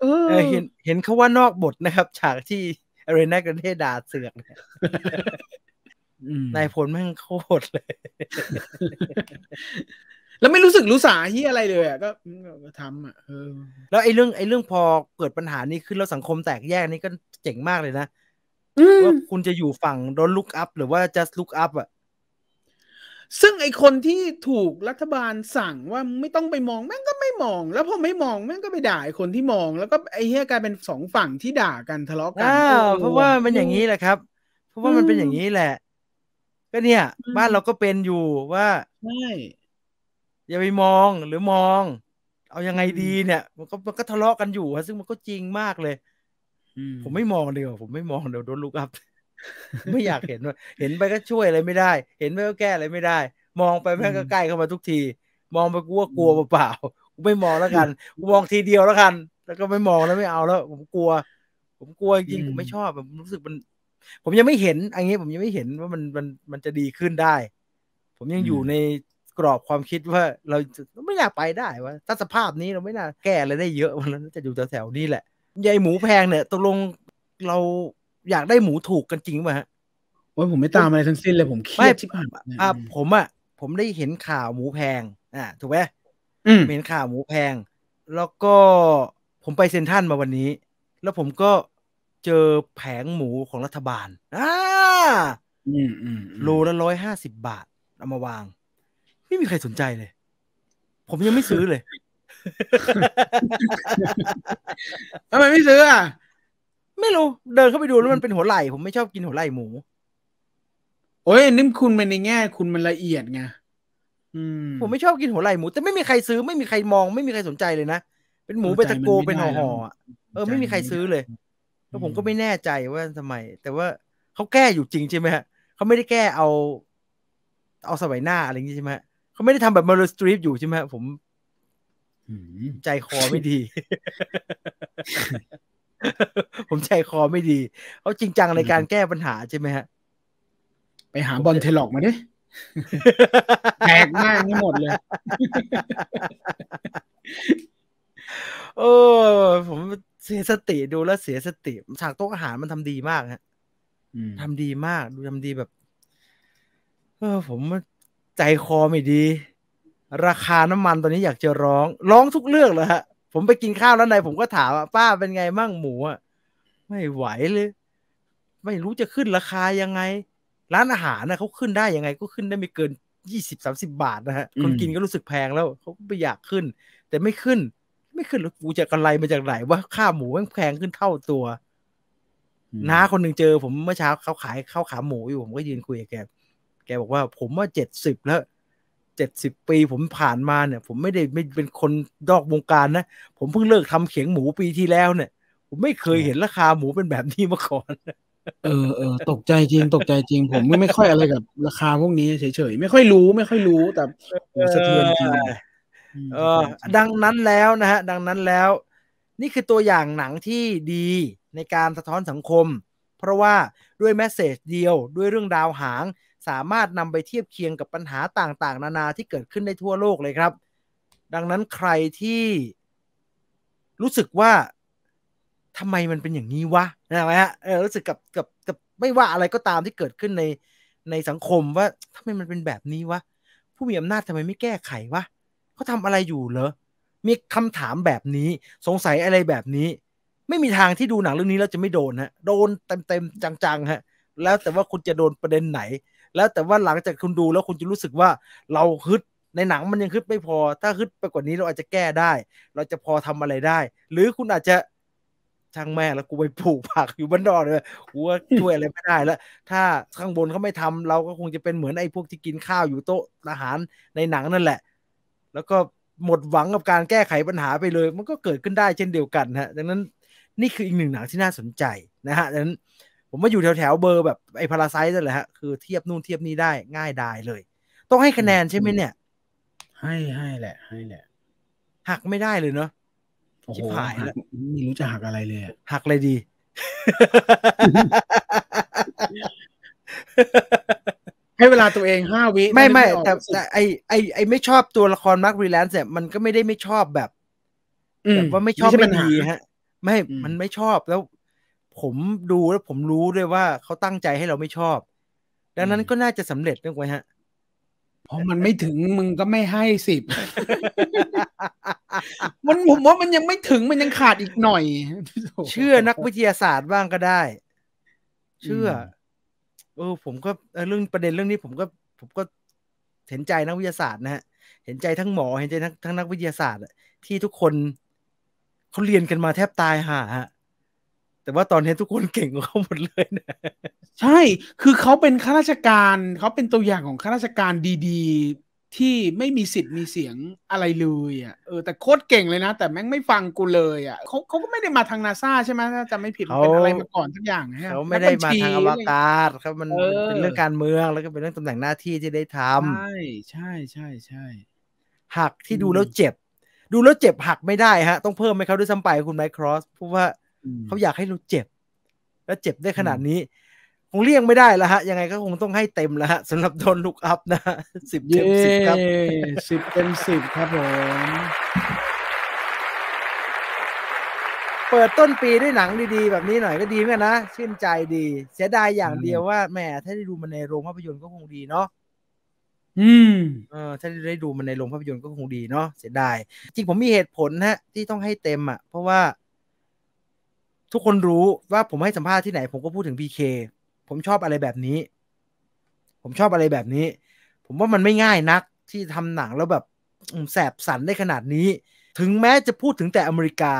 เออเห็น เห็นเขาว่านอกบทนะครับ ฉากที่อารีนากรนเทศดาเสือกนายพลแม่งโคตรเลย แล้วไม่รู้สึกรู้สาที่อะไรเลยอ่ะ ก็ทำอ่ะแล้วไอ้เรื่องไอ้เรื่องพอเกิดปัญหานี้ขึ้นแล้วสังคมแตกแยกนี่ก็เจ๋งมากเลยนะ ว่าคุณจะอยู่ฝั่งโดนลุกอัพหรือว่า just look up อ่ะ ซึ่งไอคนที่ถูกรัฐบาลสั่งว่าไม่ต้องไปมอง แม่งก็ไม่มอง แล้วพอไม่มอง แม่งก็ไปด่าไอคนที่มอง แล้วก็ไอเฮียกลายเป็นสองฝั่งที่ด่ากันทะเลาะกันเพราะว่ามันอย่างนี้แหละครับ เพราะว่ามันเป็นอย่างนี้แหละก็เนี่ยบ้านเราก็เป็นอยู่ว่าใช่อย่าไปมองหรือมอง เอายังไงดีเนี่ย มันก็มันก็ทะเลาะกันอยู่ซึ่งมันก็จริงมากเลยผมไม่มองเดียวผมไม่มองเดี๋ยวโดนลูกอัพไม่อยากเห็นว่า เห็นไปก็ช่วยอะไรไม่ได้ เห็นไปก็แก้อะไรไม่ได้ มองไปแม่งก็ใกล้เข้ามาทุกที มองไปกูว่ากลัวเปล่าๆไม่มองแล้วกันกูมองทีเดียวแล้วกัน แล้วก็ไม่มองแล้วไม่เอาแล้ว ผมกลัว ผมกลัวจริงผมไม่ชอบผมรู้สึกมันผมยังไม่เห็นอันนี้ ผมยังไม่เห็นว่ามันมันมันจะดีขึ้นได้ ผมยังอยู่ในกรอบความคิดว่า เราไม่น่าไปได้ว่าถ้าสภาพนี้เราไม่น่าแก้อะไรได้เยอะวันนั้นจะอยู่แถวๆนี้แหละยายหมูแพงเนี่ยตกลงเราอยากได้หมูถูกกันจริงไหมฮะว่าผมไม่ตามอะไรทั้งสิ้นเลย ผมเครียดี่ผ่านอ่ะผมอ่ะผมได้เห็นข่าวหมูแพง อ่ะถูกไหมเห็นข่าวหมูแพง แล้วก็ผมไปเซ็นทันมาวันนี้ แล้วผมก็เจอแผงหมูของรัฐบาลอ่าโลละร้อยห้าสิบบาทเอามาวาง ไม่มีใครสนใจเลย ผมยังไม่ซื้อเลยทำไมไม่ซื้ออ่ะไม่รู้เดินเข้าไปดูแล้วมันเป็นหัวไหล่ผมไม่ชอบกินหัวไหล่หมู โอ้ยนิ่มคุณมันในแง่ คุณมันละเอียดไงผม ไม่ชอบกินหัวไหล่หมู แต่ไม่มีใครซื้อ ไม่มีใครมองไม่มีใครสนใจเลยนะเป็นหมูเป็นตะโกเป็นห่อๆเออ ไม่มีใครซื้อเลยแล้วผมก็ไม่แน่ใจว่าทำไมแต่ว่าเขาแก้อยู่จริงใช่ไหมฮะเขาไม่ได้แก้เอา เอาสมัยหน้าอะไรอย่างนี้ใช่ไหมเขาไม่ได้ทำแบบมาร์ลสตรีฟอยู่ใช่ไหมผมใจคอไม่ดี ผมใจคอไม่ดีเขาจริงจังในการแก้ปัญหาใช่ไหมฮะไปหาบอลเทลอกมาดิแตกมากทั้่หมดเลยโอ้ผมเสียสติดูแล้วเสียสติฉากโต๊ะอาหารมันทำดีมากฮะทำดีมากดูทำดีแบบเออ ผมใจคอไม่ดี ราคาน้ำมันตอนนี้อยากจะร้อง ร้องทุกเรื่องเลยฮะ ผมไปกินข้าวแล้วนายผมก็ถามว่าป้าเป็นไงมั่งหมูอ่ะไม่ไหวเลยไม่รู้จะขึ้นราคายังไง ร้านอาหารนะเขาขึ้นได้ยังไงก็ขึ้นได้ไม่เกินยี่สิบสามสิบาท นะฮะ คนกินก็รู้สึกแพงแล้ว เขาไม่อยากขึ้น แต่ไม่ขึ้นไม่ขึ้นหรอกกูจะกำไรมาจากไหนว่าค่าหมูแพงขึ้นเท่าตัว น้าคนหนึ่งเจอ ผมเมื่อเช้าเขาขายข้าวขาหมูอยู่ผมก็ยืนคุยกับแก แกบอกว่าผมว่าเจ็ดสิบแล้วเจ็ดสิบปีผมผ่านมาเนี่ย ผมไม่ได้ไม่เป็นคนดอกวงการนะผมเพิ่งเลิกทำเขียงหมูปีที่แล้วเนี่ย ผมไม่เคยเห็นราคาหมูเป็นแบบนี้มาก่อน เออเออตกใจจริงตกใจจริง ผมไม่ไม่ค่อยอะไรกับ ราคาพวกนี้เฉยเฉยไม่ค่อยรู้ไม่ค่อยรู้แต่สะเทือนจริงเออดังนั้นแล้วนะฮะดังนั้นแล้ว นี่คือตัวอย่างหนังที่ดีในการสะท้อนสังคม เพราะว่าด้วยแมสเซจเดียว ด้วยเรื่องดาวหาง สามารถนำไปเทียบเคียงกับปัญหาต่างๆนานาที่เกิดขึ้นได้ทั่วโลกเลยครับ ดังนั้นใครที่ รู้สึกว่าทำไมมันเป็นอย่างนี้วะนะฮะรู้สึกกับกับกับไม่ว่าอะไรก็ตามที่เกิดขึ้นในในสังคมว่าทำไมมันเป็นแบบนี้วะผู้มีอำนาจทำไมไม่แก้ไขวะเขาทำอะไรอยู่เหรอ มีคำถามแบบนี้ สงสัยอะไรแบบนี้ ไม่มีทางที่ดูหนังเรื่องนี้แล้วจะไม่โดนฮะโดนเต็มๆจังๆ ฮะ แล้วแต่ว่าคุณจะโดนประเด็นไหน แล้วแต่ว่าหลังจากคุณดู แล้วคุณจะรู้สึกว่า เราฮึดในหนังมันยังฮึดไม่พอ ถ้าฮึดไปกว่านี้เราอาจจะแก้ได้ เราจะพอทำอะไรได้ หรือคุณอาจจะช่างแม่แล้วกูไปปลูกผักอยู่บ้านดอกเลยกูวช่วยอะไรไม่ได้แล้ว ถ้าข้างบนเขาไม่ทำเราก็คงจะเป็นเหมือนไอ้พวกที่กินข้าวอยู่โต๊ะอาหารในหนังนั่นแหละแล้วก็หมดหวังกับการแก้ไขปัญหาไปเลย มันก็เกิดขึ้นได้เช่นเดียวกันฮะดังนั้นนี่คืออีกหนึ่งหนังที่น่าสนใจนะฮะดังนั้น ผมมาอยู่แถวแถวเบอร์แบบไอ้พาราไซต์นั่นแหละฮะคือเทียบนู่นเทียบนี่ได้ง่ายดายเลย ต้องให้คะแนนใช่ไหมเนี่ย ให้ให้แหละ ให้แหละ หักไม่ได้เลยเนาะชิบหายแล้วไม่รู้จะหักอะไรเลย หักเลยดีให้เวลาตัวเองห้าวิไม่ไม่ แต่แต่ไอไอไอไม่ชอบตัวละครมาร์ครีแลนซ์เนี่ยมัน ก็ไม่ได้ไม่ชอบแบบแบบว่าไม่ชอบไม่ดีฮะ ไม่มันไม่ชอบแล้ว ผมดูแล้วผมรู้ด้วยว่าเขาตั้งใจให้เราไม่ชอบ ดังนั้นก็น่าจะสำเร็จ่องไว้ฮะพราะมันไม่ถึงมึงก็ไม่ให้สิบมันผมว่ามันยังไม่ถึงมันยังขาดอีกหน่อย เชื่อนักวิทยาศาสตร์บ้างก็ได้ เชื่อเออผมก็เรื่องประเด็นเรื่องนี้ผมก็ผมก็เห็นใจนักวิทยาศาสตร์นะฮะเห็นใจทั้งหมอเห็นใจทั้งทั้งนักวิทยาศาสตร์ที่ทุกคนเขาเรียนกันมาแทบตายห่าฮะแต่ว่าตอนนี้ทุกคนเก่งกว่าเขาหมดเลยนะ ใช่คือเขาเป็นข้าราชการเขาเป็นตัวอย่างของข้าราชการดี ๆที่ไม่มีสิทธิ์มีเสียงอะไรเลยอ่ะเออแต่โคตรเก่งเลยนะ แต่แม่งไม่ฟังกูเลยอ่ะเขาเขาก็ไม่ได้มาทางนาซาใช่ไหมถ้าจะไม่ผิดเป็นอะไรมาก่อนทุกอย่าง ฮะเขาไม่ได้มาทางอวกาศครับ มันเป็นเรื่องการเมืองแล้วก็เป็นเรื่องตำแหน่งหน้าที่ที่ได้ทำใช่ใช่ใช่ใช่หักที่ดูแล้วเจ็บ ดูแล้วเจ็บหักไม่ได้ฮะ ต้องเพิ่มไหมเขาด้วยซ้ำไปคุณไมค์ครอสเพราะว่าเขาอยากให้เราเจ็บแล้วเจ็บได้ขนาดนี้คงเลี่ยงไม่ได้แล้วฮะ ยังไงก็คงต้องให้เต็มแล้วฮะสำหรับโดนลุกอัพนะสิบเต็มสิบครับสิบเต็มสิบครับผมเปิดต้นปีด้วยหนังดีๆ แบบนี้หน่อยก็ดีเหมือนกันนะชื่นใจดี เสียดายอย่างเดียวว่าแหมถ้าได้ดูมันในโรงภาพยนตร์ก็คงดีเนาะอืมเออถ้าได้ดูมันในโรงภาพยนตร์ก็คงดีเนาะเสียดายจริงผมมีเหตุผลฮะที่ต้องให้เต็มอ่ะเพราะว่าทุกคนรู้ว่าผมให้สัมภาษณ์ที่ไหน ผมก็พูดถึงพีเคผมชอบอะไรแบบนี้ ผมชอบอะไรแบบนี้ ผมว่ามันไม่ง่ายนักที่ทำหนัง แล้วแบบแสบสันได้ขนาดนี้ ถึงแม้จะพูดถึงแต่อเมริกา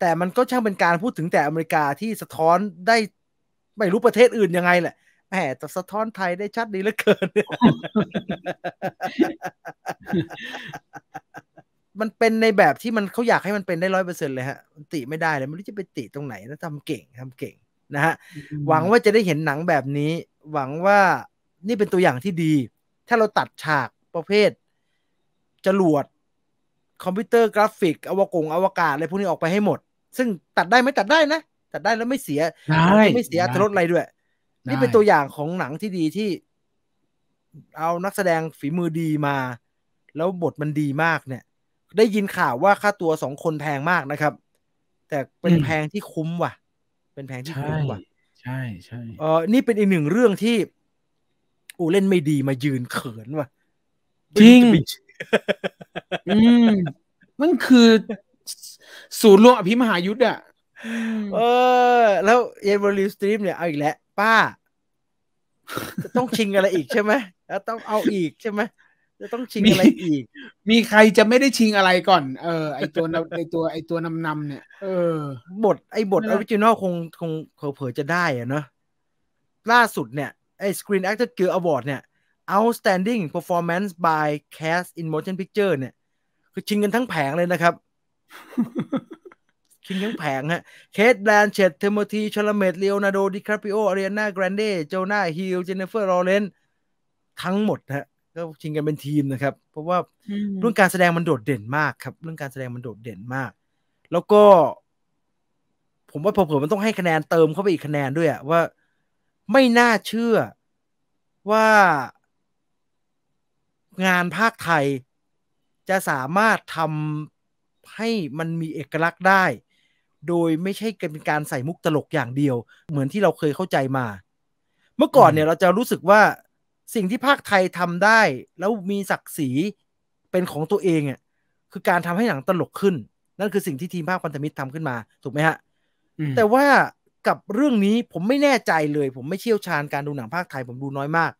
แต่มันก็ช่างเป็นการพูดถึงแต่อเมริกาที่สะท้อนได้ไม่รู้ประเทศอื่นยังไงแหละ แหมแต่สะท้อนไทยได้ชัดดีเหลือเกิน มันเป็นในแบบที่มันเขาอยากให้มันเป็นได้ร้อยเปอร์เซ็นต์เลยฮะติไม่ได้เลยไม่รู้จะไปติตรงไหนแล้วทำเก่งทำเก่งนะฮะหวังว่าจะได้เห็นหนังแบบนี้ หวังว่านี่เป็นตัวอย่างที่ดี ถ้าเราตัดฉากประเภท จรวดคอมพิวเตอร์กราฟิกอวกงอวกาศอะไรพวกนี้ออกไปให้หมด ซึ่งตัดได้ไหมตัดได้นะ ตัดได้แล้วไม่เสียไม่เสียทรดอะไรด้วย นี่เป็นตัวอย่างของหนังที่ดีที่เอานักแสดงฝีมือดีมา แล้วบทมันดีมากเนี่ยได้ยินข่าวว่าค่าตัวสองคนแพงมากนะครับ แต่เป็นแพงที่คุ้มว่ะเป็นแพงที่คุ้มกว่าใช่ใช่เออนี่เป็นอีกหนึ่งเรื่องที่อูเล่นไม่ดีมายืนเขินว่ะจริงอืมมันคือศูนย์รวมอภิมหายุทธ์อ่ะเออ แล้วเอเวอร์ลิสตรีมเนี่ยเอาอีกแล้วป้า ต้องชิงอะไรอีกใช่ไหมแล้วต้องเอาอีกใช่ไหมจะต้องชิงอะไรอีก มีใครจะไม่ได้ชิงอะไรก่อน เออ ไอตัวไอตัวไอตัวนำนำเนี่ย เออ บทไอบทออริจินอลคงคงเผลอจะได้อะเนาะ ล่าสุดเนี่ย ไอ Screen Actor Guild Award เนี่ย Outstanding Performance by Cast in Motion Picture เนี่ย คือชิงกันทั้งแผงเลยนะครับ ชิงทั้งแผงฮะ เคทแบรนเชตเทมโมธีชลเมตเลโอนาร์โดดิคาปิโออารีนาแกรนเดโจนาฮิลเจเนเฟอร์ลอเรนทั้งหมดฮะก็ชิงกันเป็นทีมนะครับ เพราะว่าเรื่องการแสดงมันโดดเด่นมากครับเรื่องการแสดงมันโดดเด่นมาก แล้วก็ ผมว่าเผื่อมันต้องให้คะแนนเติมเข้าไปอีกคะแนนด้วยอะว่าไม่น่าเชื่อว่างานภาคไทยจะสามารถทำให้มันมีเอกลักษณ์ได้ โดยไม่ใช่เป็นการใส่มุกตลกอย่างเดียว เหมือนที่เราเคยเข้าใจมา เมื่อก่อนเนี่ย เราจะรู้สึกว่าสิ่งที่ภาคไทยทำได้แล้วมีศักดิ์ศรีเป็นของตัวเองอ่ะคือการทำให้หนังตลกขึ้น นั่นคือสิ่งที่ทีมภาคพันธมิตรทำขึ้นมา ถูกไหมฮะแต่ว่ากับเรื่องนี้ผมไม่แน่ใจเลย ผมไม่เชี่ยวชาญการดูหนังภาคไทยผมดูน้อยมาก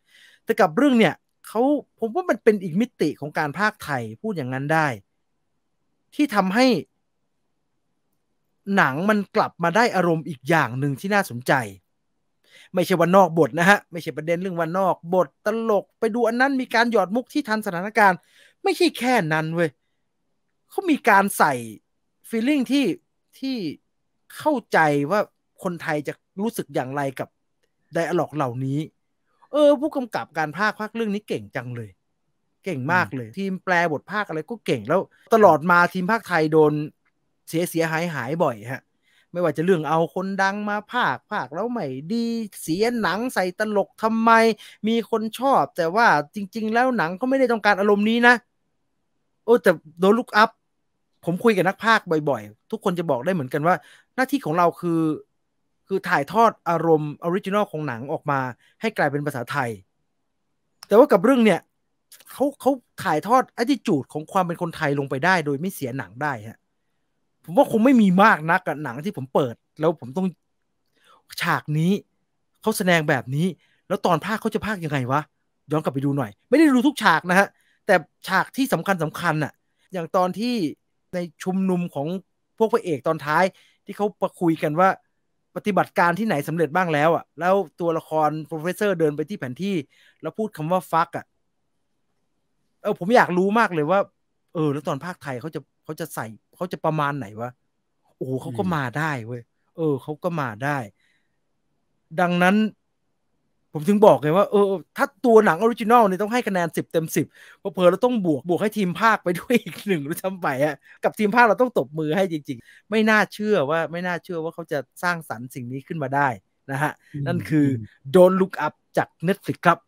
แต่กับเรื่องเนี่ยเขาผมว่ามันเป็นอีกมิติของการภาคไทยพูดอย่างนั้นได้ ที่ทำให้ หนังมันกลับมาได้อารมณ์อีกอย่างหนึ่งที่น่าสนใจไม่ใช่วันนอกบทนะฮะ ไม่ใช่ประเด็นเรื่องวันนอกบทตลกไปดูอันนั้นมีการหยอดมุกที่ทันสถานการณ์ ไม่ใช่แค่นั้นเว้ยเขามีการใส่ฟีลลิ่งที่ที่เข้าใจว่าคนไทยจะรู้สึกอย่างไรกับไดอะล็อกเหล่านี้ เออผู้กำกับการภาคภาคเรื่องนี้เก่งจังเลย เก่งมากเลย ทีมแปลบทภาคอะไรก็เก่งแล้ว ตลอดมาทีมภาคไทยโดนเสียเสียหายหายบ่อยฮะไม่ว่าจะเรื่องเอาคนดังมาภาคภาคแล้วไม่ดีเสียหนังใส่ตลกทำไม มีคนชอบ แต่ว่าจริง ๆ แล้วหนังก็ไม่ได้ต้องการอารมณ์นี้นะ โอ้แต่โดนลุกอัพผมคุยกับนักภาคบ่อย ๆ ทุกคนจะบอกได้เหมือนกันว่า หน้าที่ของเราคือ คือถ่ายทอดอารมณ์ออริจินอลของหนังออกมา ให้กลายเป็นภาษาไทย แต่ว่ากับเรื่องเนี่ยเขาเขาถ่ายทอดอจิจูดของความเป็นคนไทยลงไปได้ โดยไม่เสียหนังได้ฮะผมว่าคงไม่มีมากนักกับหนังที่ผมเปิด แล้วผมต้อง ฉากนี้เขาแสดงแบบนี้แล้วตอนภาคเขาจะภาคยังไงวะย้อนกลับไปดูหน่อย ไม่ได้ดูทุกฉากนะฮะ แต่ฉากที่สำคัญสำคัญอ่ะ อย่างตอนที่ในชุมนุมของพวกพระเอกตอนท้าย ที่เขาประคุยกันว่า ปฏิบัติการที่ไหนสำเร็จบ้างแล้ว อ่ะ แล้วตัวละครโปรเฟสเซอร์ เดินไปที่แผนที่ แล้วพูดคำว่าฟักอะเออผมอยากรู้มากเลยว่า เออ แล้วตอนภาคไทยเขาจะเขาจะใส่เขาจะประมาณไหนวะ โอ้เขาก็มาได้เว้ย เออเขาก็มาได้ ดังนั้น ผมถึงบอกไงว่าเออถ้าตัวหนังออริจินอลเนี่ยต้องให้คะแนนสิบเต็มสิบเพราะเผอเราต้องบวกบวกให้ทีมภาคไปด้วยอีกหนึ่งหรือทำไปอะกับทีมภาคเราต้องตบมือให้จริง ๆ ไม่น่าเชื่อว่า ไม่น่าเชื่อว่าเขาจะสร้างสรรค์สิ่งนี้ขึ้นมาได้นะฮะ นั่นคือโดนลุกอัพจาก Netflix ครับ